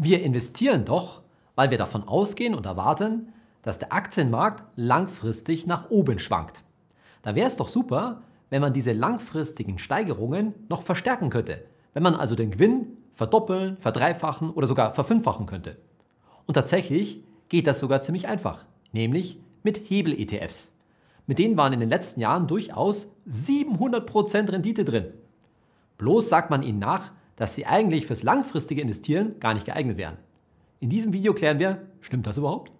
Wir investieren doch, weil wir davon ausgehen und erwarten, dass der Aktienmarkt langfristig nach oben schwankt. Da wäre es doch super, wenn man diese langfristigen Steigerungen noch verstärken könnte, wenn man also den Gewinn verdoppeln, verdreifachen oder sogar verfünffachen könnte. Und tatsächlich geht das sogar ziemlich einfach, nämlich mit Hebel-ETFs. Mit denen waren in den letzten Jahren durchaus 700% Rendite drin. Bloß sagt man ihnen nach, dass sie eigentlich fürs langfristige Investieren gar nicht geeignet wären. In diesem Video klären wir, stimmt das überhaupt?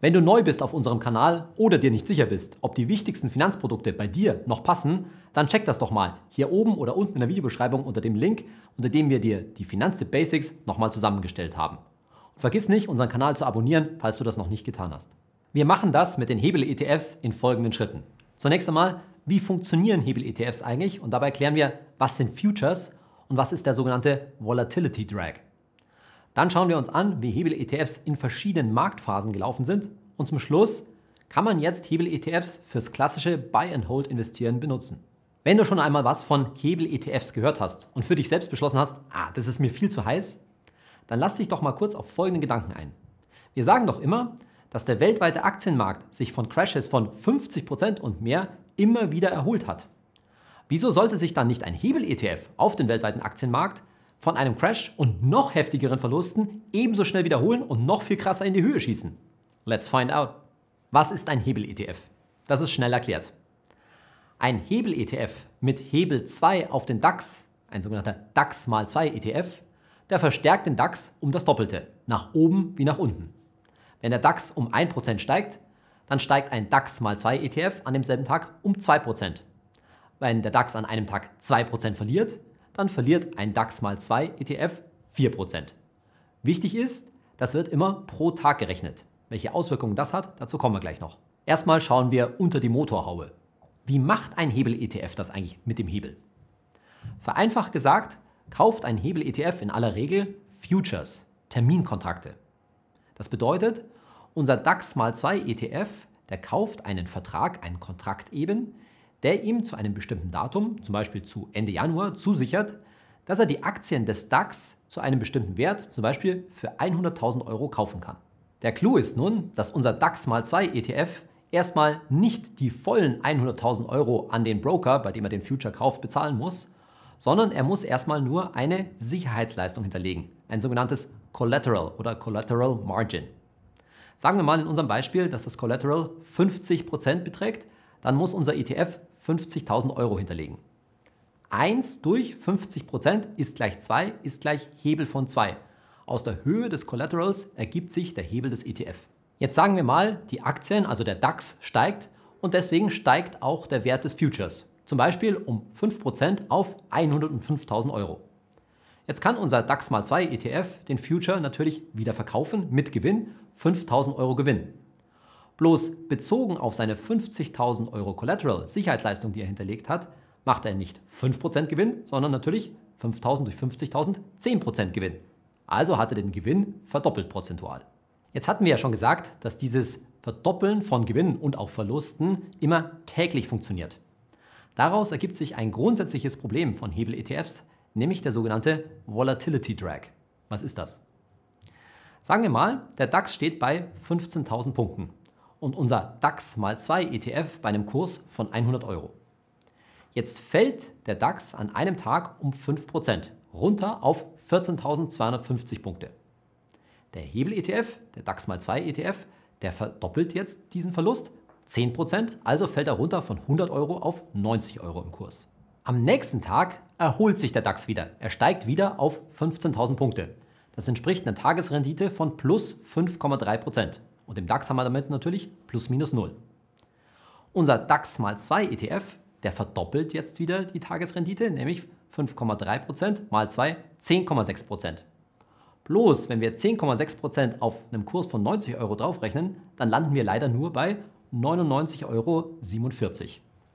Wenn du neu bist auf unserem Kanal oder dir nicht sicher bist, ob die wichtigsten Finanzprodukte bei dir noch passen, dann check das doch mal hier oben oder unten in der Videobeschreibung unter dem Link, unter dem wir dir die Finanztipp Basics nochmal zusammengestellt haben. Und vergiss nicht, unseren Kanal zu abonnieren, falls du das noch nicht getan hast. Wir machen das mit den Hebel-ETFs in folgenden Schritten. Zunächst einmal, wie funktionieren Hebel-ETFs eigentlich? Und dabei klären wir, was sind Futures und was ist der sogenannte Volatility Drag. Dann schauen wir uns an, wie Hebel-ETFs in verschiedenen Marktphasen gelaufen sind und zum Schluss kann man jetzt Hebel-ETFs fürs klassische Buy-and-Hold-Investieren benutzen. Wenn du schon einmal was von Hebel-ETFs gehört hast und für dich selbst beschlossen hast, ah, das ist mir viel zu heiß, dann lass dich doch mal kurz auf folgende Gedanken ein. Wir sagen doch immer, dass der weltweite Aktienmarkt sich von Crashes von 50% und mehr immer wieder erholt hat. Wieso sollte sich dann nicht ein Hebel-ETF auf den weltweiten Aktienmarkt von einem Crash und noch heftigeren Verlusten ebenso schnell wiederholen und noch viel krasser in die Höhe schießen? Let's find out. Was ist ein Hebel-ETF? Das ist schnell erklärt. Ein Hebel-ETF mit Hebel 2 auf den DAX, ein sogenannter DAX mal 2 ETF, der verstärkt den DAX um das Doppelte, nach oben wie nach unten. Wenn der DAX um 1% steigt, dann steigt ein DAX mal 2 ETF an demselben Tag um 2%. Wenn der DAX an einem Tag 2% verliert, dann verliert ein DAX mal 2 ETF 4%. Wichtig ist, das wird immer pro Tag gerechnet. Welche Auswirkungen das hat, dazu kommen wir gleich noch. Erstmal schauen wir unter die Motorhaube. Wie macht ein Hebel-ETF das eigentlich mit dem Hebel? Vereinfacht gesagt, kauft ein Hebel-ETF in aller Regel Futures, Terminkontrakte. Das bedeutet, unser DAX mal 2 ETF, der kauft einen Vertrag, einen Kontrakt eben, der ihm zu einem bestimmten Datum, zum Beispiel zu Ende Januar, zusichert, dass er die Aktien des DAX zu einem bestimmten Wert, zum Beispiel für 100.000 Euro, kaufen kann. Der Clou ist nun, dass unser DAX mal 2 ETF erstmal nicht die vollen 100.000 Euro an den Broker, bei dem er den Future kauft, bezahlen muss, sondern er muss erstmal nur eine Sicherheitsleistung hinterlegen, ein sogenanntes Collateral oder Collateral Margin. Sagen wir mal in unserem Beispiel, dass das Collateral 50% beträgt, dann muss unser ETF 50.000 Euro hinterlegen. 1 durch 50% ist gleich 2 ist gleich Hebel von 2. Aus der Höhe des Collaterals ergibt sich der Hebel des ETF. Jetzt sagen wir mal, die Aktien, also der DAX, steigt und deswegen steigt auch der Wert des Futures. Zum Beispiel um 5% auf 105.000 Euro. Jetzt kann unser DAX mal 2 ETF den Future natürlich wieder verkaufen mit Gewinn, 5.000 Euro Gewinn. Bloß bezogen auf seine 50.000 Euro Collateral, Sicherheitsleistung, die er hinterlegt hat, macht er nicht 5% Gewinn, sondern natürlich 5.000 durch 50.000 10% Gewinn. Also hat er den Gewinn verdoppelt prozentual. Jetzt hatten wir ja schon gesagt, dass dieses Verdoppeln von Gewinnen und auch Verlusten immer täglich funktioniert. Daraus ergibt sich ein grundsätzliches Problem von Hebel-ETFs, nämlich der sogenannte Volatility Drag. Was ist das? Sagen wir mal, der DAX steht bei 15.000 Punkten und unser DAX mal 2 ETF bei einem Kurs von 100 Euro. Jetzt fällt der DAX an einem Tag um 5% runter auf 14.250 Punkte. Der Hebel-ETF, der DAX mal 2 ETF, der verdoppelt jetzt diesen Verlust 10%, also fällt er runter von 100 Euro auf 90 Euro im Kurs. Am nächsten Tag erholt sich der DAX wieder. Er steigt wieder auf 15.000 Punkte. Das entspricht einer Tagesrendite von plus 5,3 Prozent. Und im DAX haben wir damit natürlich plus minus null. Unser DAX mal 2 ETF, der verdoppelt jetzt wieder die Tagesrendite, nämlich 5,3% mal 2, 10,6%. Bloß, wenn wir 10,6% auf einem Kurs von 90 Euro draufrechnen, dann landen wir leider nur bei 99,47 Euro.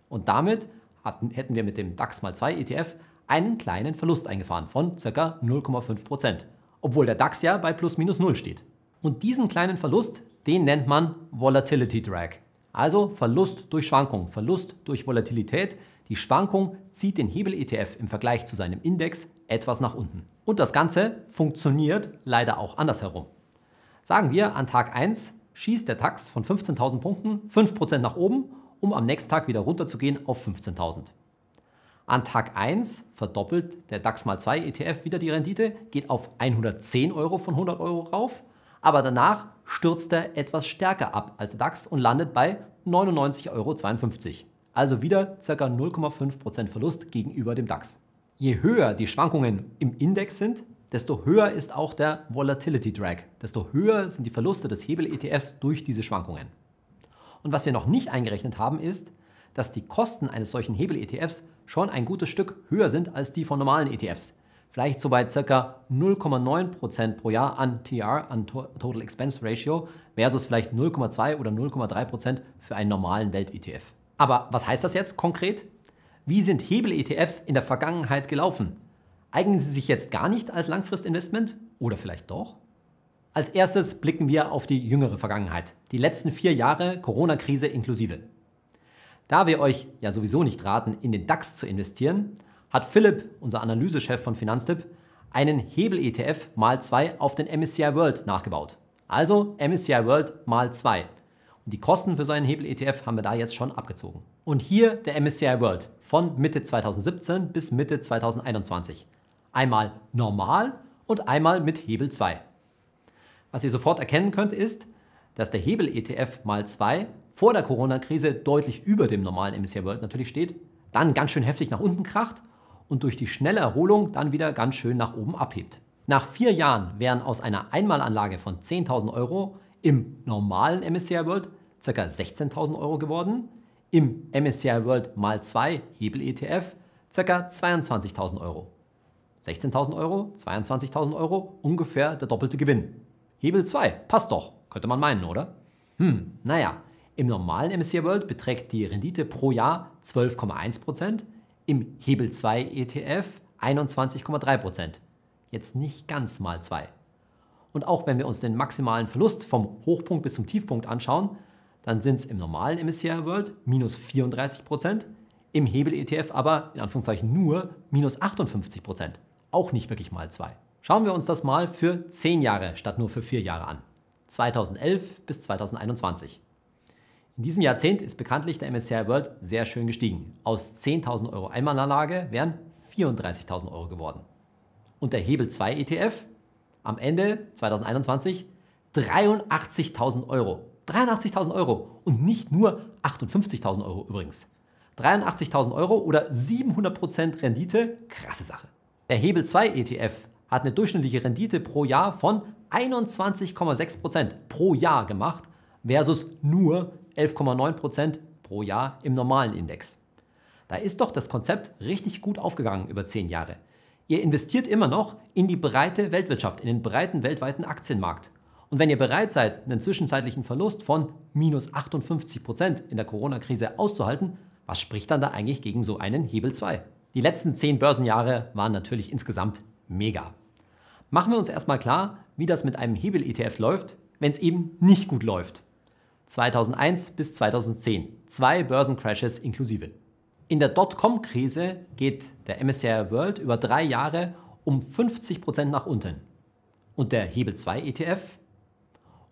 Und damit hatten, hätten wir mit dem DAX mal 2 ETF einen kleinen Verlust eingefahren von ca. 0,5%, obwohl der DAX ja bei plus minus 0 steht. Und diesen kleinen Verlust, den nennt man Volatility Drag. Also Verlust durch Schwankung, Verlust durch Volatilität. Die Schwankung zieht den Hebel-ETF im Vergleich zu seinem Index etwas nach unten. Und das Ganze funktioniert leider auch andersherum. Sagen wir, an Tag 1 schießt der DAX von 15.000 Punkten 5% nach oben, um am nächsten Tag wieder runterzugehen auf 15.000. An Tag 1 verdoppelt der DAX mal 2 ETF wieder die Rendite, geht auf 110 Euro von 100 Euro rauf aber danach stürzt er etwas stärker ab als der DAX und landet bei 99,52 Euro. Also wieder ca. 0,5% Verlust gegenüber dem DAX. Je höher die Schwankungen im Index sind, desto höher ist auch der Volatility Drag, desto höher sind die Verluste des Hebel-ETFs durch diese Schwankungen. Und was wir noch nicht eingerechnet haben, ist, dass die Kosten eines solchen Hebel-ETFs schon ein gutes Stück höher sind als die von normalen ETFs vielleicht so bei ca. 0,9% pro Jahr an TR, an Total Expense Ratio, versus vielleicht 0,2 oder 0,3% für einen normalen Welt-ETF. Aber was heißt das jetzt konkret? Wie sind Hebel-ETFs in der Vergangenheit gelaufen? Eignen sie sich jetzt gar nicht als Langfristinvestment oder vielleicht doch? Als erstes blicken wir auf die jüngere Vergangenheit, die letzten vier Jahre Corona-Krise inklusive. Da wir euch ja sowieso nicht raten, in den DAX zu investieren, hat Philipp, unser Analysechef von Finanztipp, einen Hebel-ETF mal 2 auf den MSCI World nachgebaut. Also MSCI World mal 2. Und die Kosten für seinen Hebel-ETF haben wir da jetzt schon abgezogen. Und hier der MSCI World von Mitte 2017 bis Mitte 2021. Einmal normal und einmal mit Hebel 2. Was ihr sofort erkennen könnt, ist, dass der Hebel-ETF mal 2 vor der Corona-Krise deutlich über dem normalen MSCI World natürlich steht, dann ganz schön heftig nach unten kracht und durch die schnelle Erholung dann wieder ganz schön nach oben abhebt. Nach vier Jahren wären aus einer Einmalanlage von 10.000 Euro im normalen MSCI World ca. 16.000 Euro geworden, im MSCI World mal 2 Hebel ETF ca. 22.000 Euro. 16.000 Euro, 22.000 Euro, ungefähr der doppelte Gewinn. Hebel 2, passt doch, könnte man meinen, oder? Hm, naja, im normalen MSCI World beträgt die Rendite pro Jahr 12,1%, im Hebel 2 ETF 21,3%. Jetzt nicht ganz mal 2. Und auch wenn wir uns den maximalen Verlust vom Hochpunkt bis zum Tiefpunkt anschauen, dann sind es im normalen MSCI World minus 34%, im Hebel-ETF aber in Anführungszeichen nur minus 58%. Auch nicht wirklich mal 2. Schauen wir uns das mal für 10 Jahre statt nur für 4 Jahre an. 2011 bis 2021. In diesem Jahrzehnt ist bekanntlich der MSCI World sehr schön gestiegen. Aus 10.000 Euro Einmalanlage wären 34.000 Euro geworden. Und der Hebel 2 ETF am Ende 2021 83.000 Euro. 83.000 Euro und nicht nur 58.000 Euro übrigens. 83.000 Euro oder 700% Rendite, krasse Sache. Der Hebel 2 ETF hat eine durchschnittliche Rendite pro Jahr von 21,6% pro Jahr gemacht versus nur 11,9% Prozent pro Jahr im normalen Index. Da ist doch das Konzept richtig gut aufgegangen über 10 Jahre. Ihr investiert immer noch in die breite Weltwirtschaft, in den breiten weltweiten Aktienmarkt. Und wenn ihr bereit seid, einen zwischenzeitlichen Verlust von minus 58% Prozent in der Corona-Krise auszuhalten, was spricht dann da eigentlich gegen so einen Hebel 2? Die letzten 10 Börsenjahre waren natürlich insgesamt mega. Machen wir uns erstmal klar, wie das mit einem Hebel-ETF läuft, wenn es eben nicht gut läuft. 2001 bis 2010, zwei Börsencrashes inklusive. In der Dotcom-Krise geht der MSCI World über drei Jahre um 50% nach unten und der Hebel 2 ETF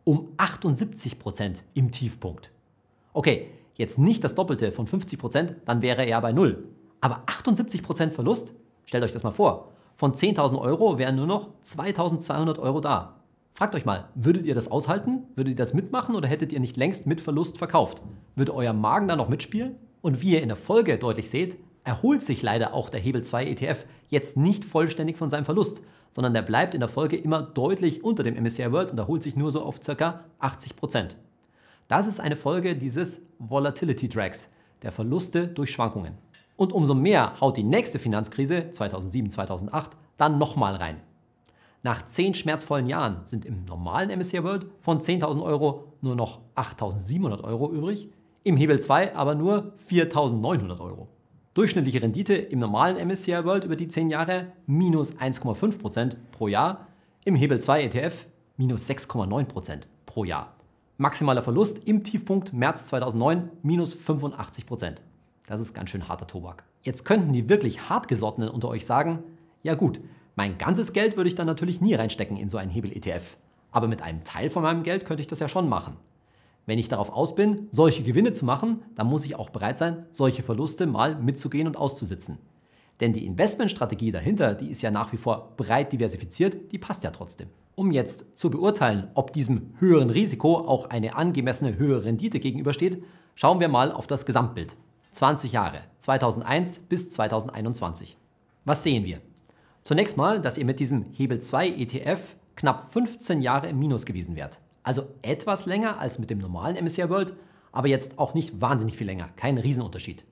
um 78% im Tiefpunkt. Okay, jetzt nicht das Doppelte von 50%, dann wäre er bei null. Aber 78% Verlust? Stellt euch das mal vor. Von 10.000 Euro wären nur noch 2.200 Euro da. Fragt euch mal, würdet ihr das aushalten? Würdet ihr das mitmachen oder hättet ihr nicht längst mit Verlust verkauft? Würde euer Magen da noch mitspielen? Und wie ihr in der Folge deutlich seht, erholt sich leider auch der Hebel 2 ETF jetzt nicht vollständig von seinem Verlust, sondern der bleibt in der Folge immer deutlich unter dem MSCI World und erholt sich nur so auf ca. 80%. Prozent. Das ist eine Folge dieses Volatility Drags, der Verluste durch Schwankungen. Und umso mehr haut die nächste Finanzkrise 2007-2008 dann nochmal rein. Nach zehn schmerzvollen Jahren sind im normalen MSCI World von 10.000 Euro nur noch 8.700 Euro übrig, im Hebel 2 aber nur 4.900 Euro. Durchschnittliche Rendite im normalen MSCI World über die 10 Jahre minus 1,5% pro Jahr, im Hebel 2 ETF minus 6,9% pro Jahr. Maximaler Verlust im Tiefpunkt März 2009 minus 85%. Das ist ganz schön harter Tobak. Jetzt könnten die wirklich hartgesottenen unter euch sagen, ja gut, mein ganzes Geld würde ich dann natürlich nie reinstecken in so einen Hebel-ETF. Aber mit einem Teil von meinem Geld könnte ich das ja schon machen. Wenn ich darauf aus bin, solche Gewinne zu machen, dann muss ich auch bereit sein, solche Verluste mal mitzugehen und auszusitzen. Denn die Investmentstrategie dahinter, die ist ja nach wie vor breit diversifiziert, die passt ja trotzdem. Um jetzt zu beurteilen, ob diesem höheren Risiko auch eine angemessene höhere Rendite gegenübersteht, schauen wir mal auf das Gesamtbild. 20 Jahre, 2001 bis 2021. Was sehen wir? Zunächst mal, dass ihr mit diesem Hebel 2 ETF knapp 15 Jahre im Minus gewesen wärt. Also etwas länger als mit dem normalen MSCI World, aber jetzt auch nicht wahnsinnig viel länger, kein Riesenunterschied.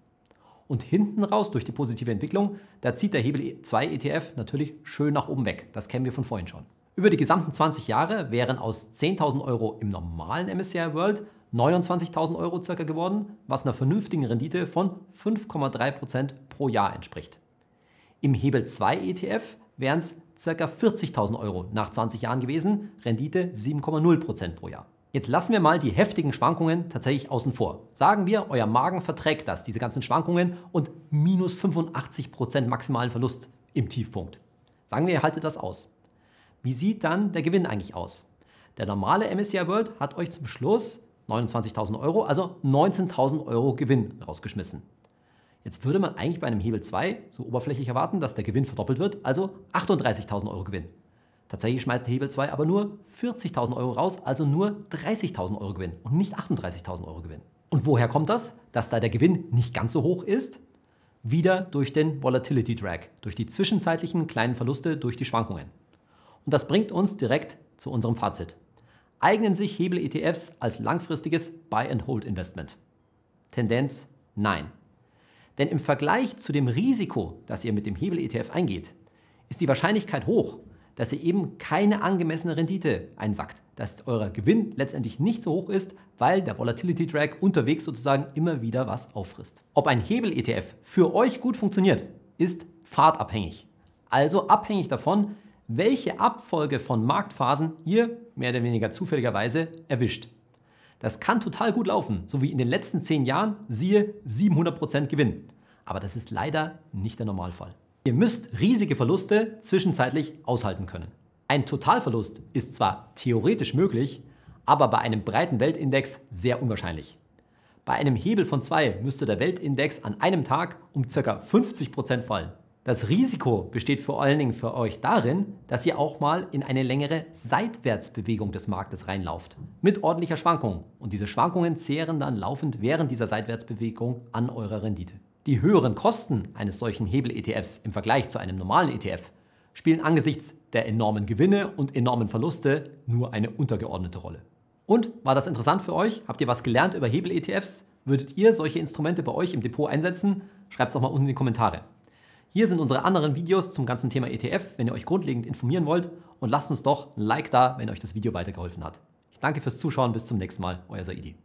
Und hinten raus durch die positive Entwicklung, da zieht der Hebel 2 ETF natürlich schön nach oben weg. Das kennen wir von vorhin schon. Über die gesamten 20 Jahre wären aus 10.000 Euro im normalen MSCI World 29.000 Euro circa geworden, was einer vernünftigen Rendite von 5,3% pro Jahr entspricht. Im Hebel 2 ETF wären es ca. 40.000 Euro nach 20 Jahren gewesen, Rendite 7,0% pro Jahr. Jetzt lassen wir mal die heftigen Schwankungen tatsächlich außen vor. Sagen wir, euer Magen verträgt das, diese ganzen Schwankungen und minus 85% maximalen Verlust im Tiefpunkt. Sagen wir, ihr haltet das aus. Wie sieht dann der Gewinn eigentlich aus? Der normale MSCI World hat euch zum Schluss 29.000 Euro, also 19.000 Euro Gewinn rausgeschmissen. Jetzt würde man eigentlich bei einem Hebel 2 so oberflächlich erwarten, dass der Gewinn verdoppelt wird, also 38.000 Euro Gewinn. Tatsächlich schmeißt der Hebel 2 aber nur 40.000 Euro raus, also nur 30.000 Euro Gewinn und nicht 38.000 Euro Gewinn. Und woher kommt das? Dass da der Gewinn nicht ganz so hoch ist? Wieder durch den Volatility Drag, durch die zwischenzeitlichen kleinen Verluste durch die Schwankungen. Und das bringt uns direkt zu unserem Fazit. Eignen sich Hebel-ETFs als langfristiges Buy-and-Hold-Investment? Tendenz nein. Denn im Vergleich zu dem Risiko, das ihr mit dem Hebel-ETF eingeht, ist die Wahrscheinlichkeit hoch, dass ihr eben keine angemessene Rendite einsackt, dass euer Gewinn letztendlich nicht so hoch ist, weil der Volatility Drag unterwegs sozusagen immer wieder was auffrisst. Ob ein Hebel-ETF für euch gut funktioniert, ist pfadabhängig. Also abhängig davon, welche Abfolge von Marktphasen ihr mehr oder weniger zufälligerweise erwischt. Das kann total gut laufen, so wie in den letzten 10 Jahren, siehe 700% Gewinn. Aber das ist leider nicht der Normalfall. Ihr müsst riesige Verluste zwischenzeitlich aushalten können. Ein Totalverlust ist zwar theoretisch möglich, aber bei einem breiten Weltindex sehr unwahrscheinlich. Bei einem Hebel von 2 müsste der Weltindex an einem Tag um ca. 50% fallen. Das Risiko besteht vor allen Dingen für euch darin, dass ihr auch mal in eine längere Seitwärtsbewegung des Marktes reinlauft, mit ordentlicher Schwankung. Und diese Schwankungen zehren dann laufend während dieser Seitwärtsbewegung an eurer Rendite. Die höheren Kosten eines solchen Hebel-ETFs im Vergleich zu einem normalen ETF spielen angesichts der enormen Gewinne und enormen Verluste nur eine untergeordnete Rolle. Und war das interessant für euch? Habt ihr was gelernt über Hebel-ETFs? Würdet ihr solche Instrumente bei euch im Depot einsetzen? Schreibt es doch mal unten in die Kommentare. Hier sind unsere anderen Videos zum ganzen Thema ETF, wenn ihr euch grundlegend informieren wollt und lasst uns doch ein Like da, wenn euch das Video weitergeholfen hat. Ich danke fürs Zuschauen, bis zum nächsten Mal, euer Saidi.